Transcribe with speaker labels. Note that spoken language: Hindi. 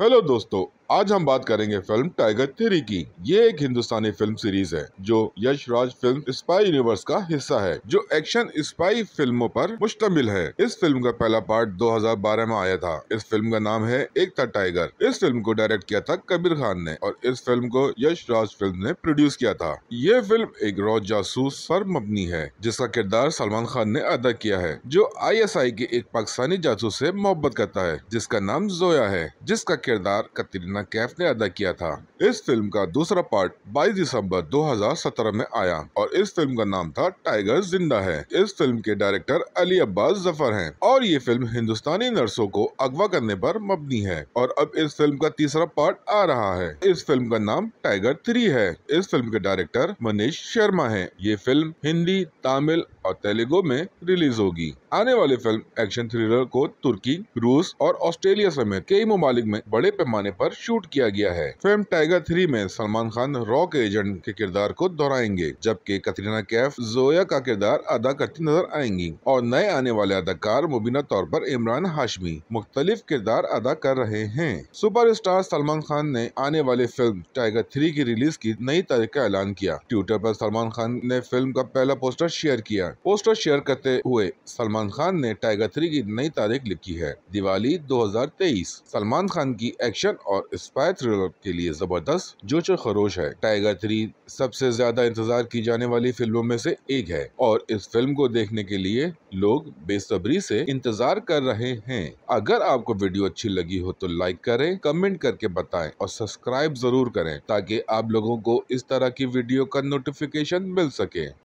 Speaker 1: हेलो दोस्तों आज हम बात करेंगे फिल्म टाइगर थ्री की ये एक हिंदुस्तानी फिल्म सीरीज है जो Yash Raj film spy universe का हिस्सा है जो एक्शन स्पाई फिल्मों पर मुश्तमिल है इस फिल्म का पहला पार्ट 2012 में आया था इस फिल्म का नाम है एक था टाइगर इस फिल्म को डायरेक्ट किया था कबीर खान ने और इस फिल्म को यश राज फिल्म ने प्रोड्यूस किया था ये फिल्म एक रोज जासूस पर मबनी है जिसका किरदार सलमान खान ने अदा किया है जो आई के एक पाकिस्तानी जासूस ऐसी मोहब्बत करता है जिसका नाम जोया है जिसका किरदार कतरीना कैटरीना कैफ ने अदा किया था इस फिल्म का दूसरा पार्ट 22 दिसंबर 2017 में आया और इस फिल्म का नाम था टाइगर जिंदा है इस फिल्म के डायरेक्टर अली अब्बास जफर हैं और ये फिल्म हिंदुस्तानी नर्सों को अगवा करने पर मबनी है और अब इस फिल्म का तीसरा पार्ट आ रहा है इस फिल्म का नाम टाइगर थ्री है इस फिल्म के डायरेक्टर मनीष शर्मा है ये फिल्म हिंदी तमिल और तेलुगु में रिलीज होगी आने वाली फिल्म एक्शन थ्रिलर को तुर्की रूस और ऑस्ट्रेलिया समेत कई ममालिक में बड़े पैमाने पर शूट किया गया है फिल्म टाइगर थ्री में सलमान खान रॉक एजेंट के किरदार को दोहराएंगे जबकि कतरीना कैफ जोया का किरदार अदा करती नजर आएंगी और नए आने वाले अदाकार मुबीना तौर पर इमरान हाशमी मुख्तलिफ किरदार अदा कर रहे हैं सुपर स्टार सलमान खान ने आने वाली फिल्म टाइगर थ्री की रिलीज की नई तारीख का ऐलान किया ट्विटर पर सलमान खान ने फिल्म का पहला पोस्टर शेयर किया पोस्टर शेयर करते हुए सलमान खान ने टाइगर थ्री की नई तारीख लिखी है दिवाली 2023 सलमान खान की एक्शन और स्पाई थ्रिलर के लिए जबरदस्त जोश खरोश है टाइगर थ्री सबसे ज्यादा इंतजार की जाने वाली फिल्मों में से एक है और इस फिल्म को देखने के लिए लोग बेसब्री से इंतजार कर रहे हैं अगर आपको वीडियो अच्छी लगी हो तो लाइक करें कमेंट करके बताएं और सब्सक्राइब जरूर करें ताकि आप लोगों को इस तरह की वीडियो का नोटिफिकेशन मिल सके